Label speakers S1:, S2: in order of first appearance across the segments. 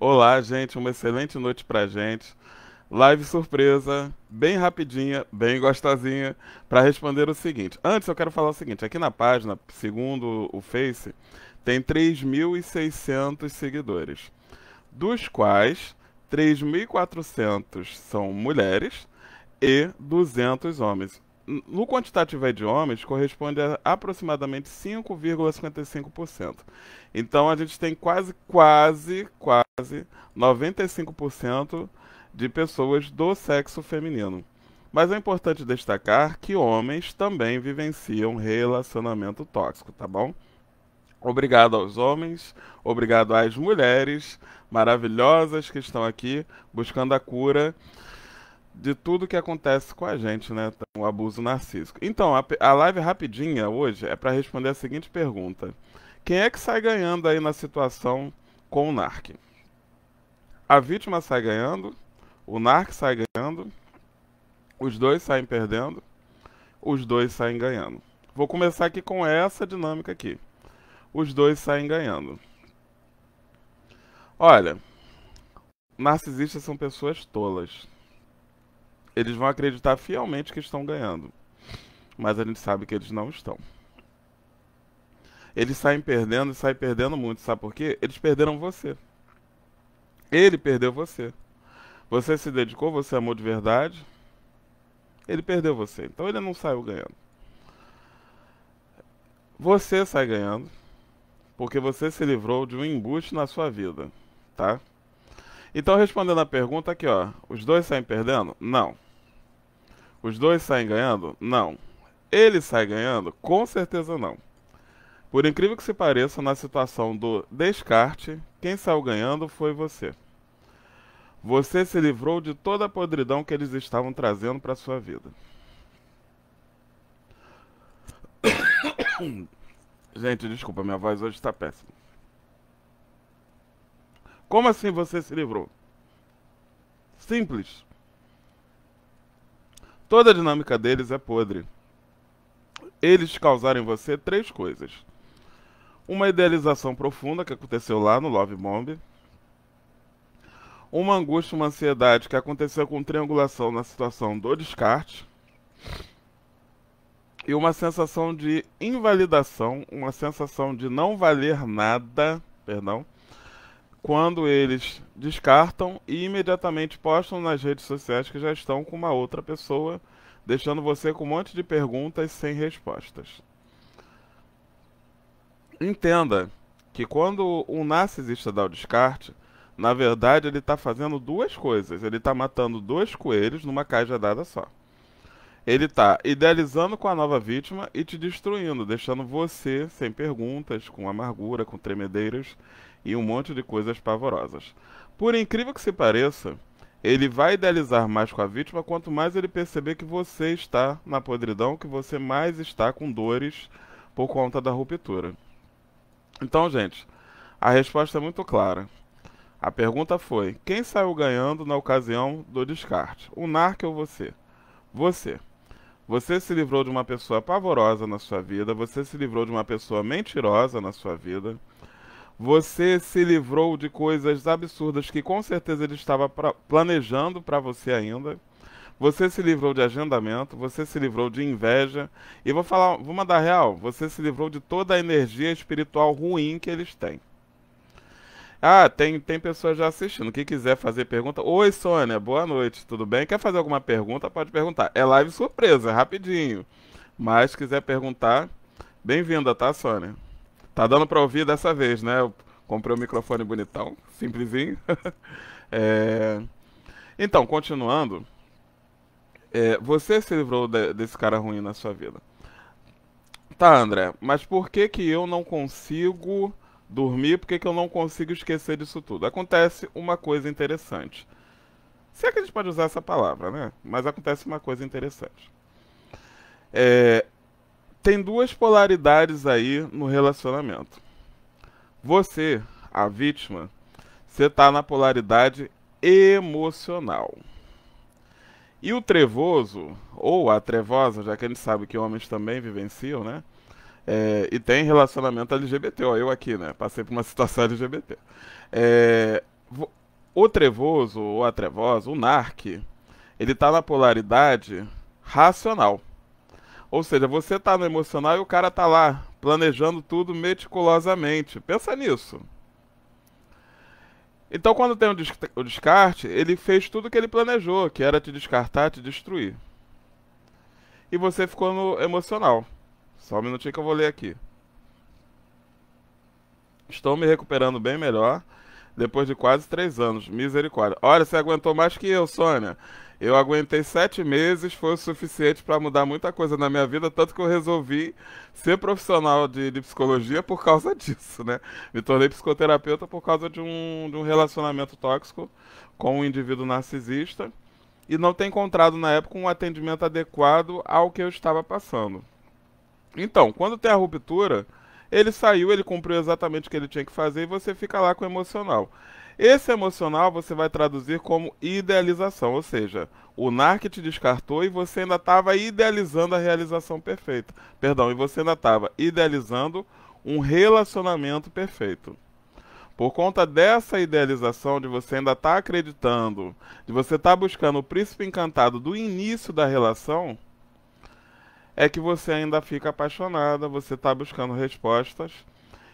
S1: Olá, gente, uma excelente noite pra gente. Live surpresa, bem rapidinha, bem gostosinha, para responder o seguinte. Antes eu quero falar o seguinte, aqui na página, segundo o Face, tem 3.600 seguidores, dos quais 3.400 são mulheres e 200 homens no quantitativo de homens, corresponde a aproximadamente 5,55%. Então, a gente tem quase, quase, quase 95% de pessoas do sexo feminino. Mas é importante destacar que homens também vivenciam relacionamento tóxico, tá bom? Obrigado aos homens, obrigado às mulheres maravilhosas que estão aqui buscando a cura de tudo que acontece com a gente, né? O abuso narcísico. Então, a, a live rapidinha hoje é para responder a seguinte pergunta: Quem é que sai ganhando aí na situação com o NARC? A vítima sai ganhando, o NARC sai ganhando, os dois saem perdendo, os dois saem ganhando. Vou começar aqui com essa dinâmica aqui. Os dois saem ganhando. Olha, narcisistas são pessoas tolas eles vão acreditar fielmente que estão ganhando. Mas a gente sabe que eles não estão. Eles saem perdendo e saem perdendo muito, sabe por quê? Eles perderam você. Ele perdeu você. Você se dedicou, você amou de verdade. Ele perdeu você. Então ele não saiu ganhando. Você sai ganhando porque você se livrou de um embuste na sua vida, tá? Então, respondendo a pergunta aqui, ó, os dois saem perdendo? Não. Os dois saem ganhando? Não. Ele sai ganhando? Com certeza não. Por incrível que se pareça, na situação do descarte, quem saiu ganhando foi você. Você se livrou de toda a podridão que eles estavam trazendo para sua vida. Gente, desculpa, minha voz hoje está péssima. Como assim você se livrou? Simples. Toda a dinâmica deles é podre. Eles causaram em você três coisas. Uma idealização profunda que aconteceu lá no Love Bomb. Uma angústia, uma ansiedade que aconteceu com triangulação na situação do descarte. E uma sensação de invalidação, uma sensação de não valer nada, perdão, quando eles descartam e imediatamente postam nas redes sociais que já estão com uma outra pessoa, deixando você com um monte de perguntas sem respostas. Entenda que quando um narcisista dá o descarte, na verdade ele está fazendo duas coisas. Ele está matando dois coelhos numa dada só. Ele está idealizando com a nova vítima e te destruindo, deixando você sem perguntas, com amargura, com tremedeiras e um monte de coisas pavorosas. Por incrível que se pareça, ele vai idealizar mais com a vítima quanto mais ele perceber que você está na podridão, que você mais está com dores por conta da ruptura. Então, gente, a resposta é muito clara. A pergunta foi: quem saiu ganhando na ocasião do descarte? O narco ou você? Você. Você se livrou de uma pessoa pavorosa na sua vida, você se livrou de uma pessoa mentirosa na sua vida, você se livrou de coisas absurdas que com certeza ele estava pra, planejando para você ainda. Você se livrou de agendamento, você se livrou de inveja. E vou falar, vou mandar real, você se livrou de toda a energia espiritual ruim que eles têm. Ah, tem, tem pessoas já assistindo. Quem quiser fazer pergunta. Oi, Sônia, boa noite, tudo bem? Quer fazer alguma pergunta? Pode perguntar. É live surpresa, rapidinho. Mas quiser perguntar, bem-vinda, tá, Sônia? Tá dando para ouvir dessa vez, né? Eu comprei um microfone bonitão, simplesinho. é... Então, continuando. É, você se livrou de, desse cara ruim na sua vida. Tá, André, mas por que que eu não consigo dormir? Por que, que eu não consigo esquecer disso tudo? Acontece uma coisa interessante. Se é que a gente pode usar essa palavra, né? Mas acontece uma coisa interessante. É, tem duas polaridades aí no relacionamento. Você, a vítima, você está na polaridade emocional. E o trevoso, ou a trevosa, já que a gente sabe que homens também vivenciam, né? É, e tem relacionamento LGBT, ó, eu aqui, né? Passei por uma situação LGBT. É, o trevoso, ou a trevosa, o narc, ele está na polaridade racional. Ou seja, você tá no emocional e o cara tá lá planejando tudo meticulosamente. Pensa nisso. Então, quando tem o descarte, ele fez tudo o que ele planejou, que era te descartar, te destruir. E você ficou no emocional. Só um minutinho que eu vou ler aqui. Estou me recuperando bem melhor depois de quase três anos. Misericórdia. Olha, você aguentou mais que eu, Sônia. Eu aguentei sete meses, foi o suficiente para mudar muita coisa na minha vida, tanto que eu resolvi ser profissional de, de, psicologia por causa disso, né? Me tornei psicoterapeuta por causa de um, de um relacionamento tóxico com um indivíduo narcisista e não ter encontrado na época um atendimento adequado ao que eu estava passando. Então, quando tem a ruptura, ele saiu, ele cumpriu exatamente o que ele tinha que fazer e você fica lá com o emocional. Esse emocional você vai traduzir como idealização, ou seja, o NARC te descartou e você ainda estava idealizando a realização perfeita. Perdão, e você ainda estava idealizando um relacionamento perfeito. Por conta dessa idealização de você ainda estar tá acreditando, de você estar tá buscando o príncipe encantado do início da relação, é que você ainda fica apaixonada, você está buscando respostas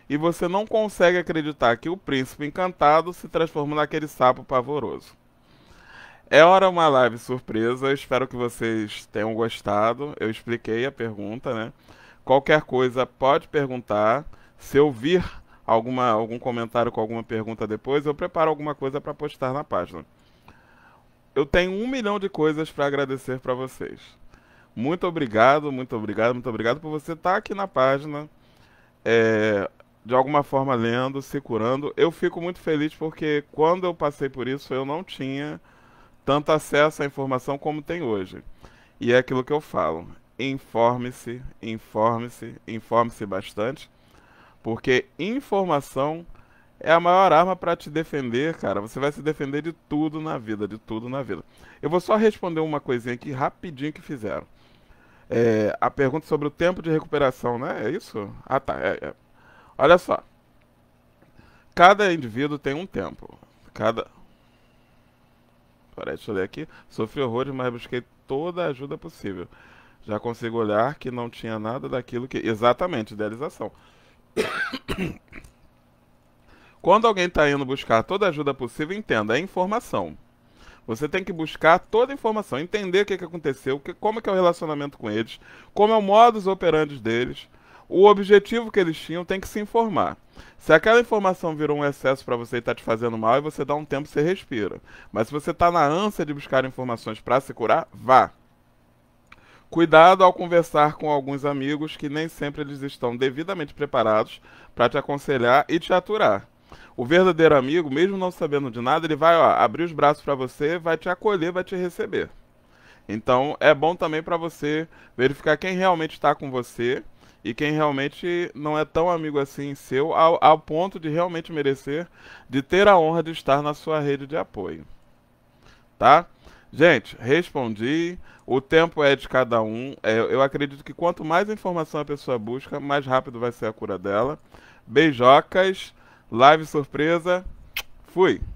S1: e você não consegue acreditar que o príncipe encantado se transformou naquele sapo pavoroso. É hora uma live surpresa, Eu espero que vocês tenham gostado. Eu expliquei a pergunta, né? Qualquer coisa pode perguntar. Se eu vir alguma, algum comentário com alguma pergunta depois, eu preparo alguma coisa para postar na página. Eu tenho um milhão de coisas para agradecer para vocês. Muito obrigado, muito obrigado, muito obrigado por você estar tá aqui na página. É, de alguma forma lendo, se curando. Eu fico muito feliz porque quando eu passei por isso eu não tinha tanto acesso à informação como tem hoje. E é aquilo que eu falo: informe-se, informe-se, informe-se bastante, porque informação é a maior arma para te defender, cara. Você vai se defender de tudo na vida, de tudo na vida. Eu vou só responder uma coisinha aqui rapidinho que fizeram. É, a pergunta sobre o tempo de recuperação, né? É isso? Ah, tá. É, é. Olha só. Cada indivíduo tem um tempo. Cada. Peraí, deixa eu ler aqui. Sofri horrores, mas busquei toda a ajuda possível. Já consigo olhar que não tinha nada daquilo que. Exatamente, idealização. Quando alguém está indo buscar toda a ajuda possível, entenda, é informação. Você tem que buscar toda a informação, entender o que, que aconteceu, que, como é que é o relacionamento com eles, como é o modus operandi deles, o objetivo que eles tinham tem que se informar. Se aquela informação virou um excesso para você e está te fazendo mal, e você dá um tempo, você respira. Mas se você está na ânsia de buscar informações para se curar, vá. Cuidado ao conversar com alguns amigos que nem sempre eles estão devidamente preparados para te aconselhar e te aturar. O verdadeiro amigo, mesmo não sabendo de nada, ele vai ó, abrir os braços para você, vai te acolher, vai te receber. Então é bom também para você verificar quem realmente está com você e quem realmente não é tão amigo assim seu, ao, ao ponto de realmente merecer, de ter a honra de estar na sua rede de apoio. Tá? Gente, respondi. O tempo é de cada um. É, eu acredito que quanto mais informação a pessoa busca, mais rápido vai ser a cura dela. Beijocas, live surpresa. Fui!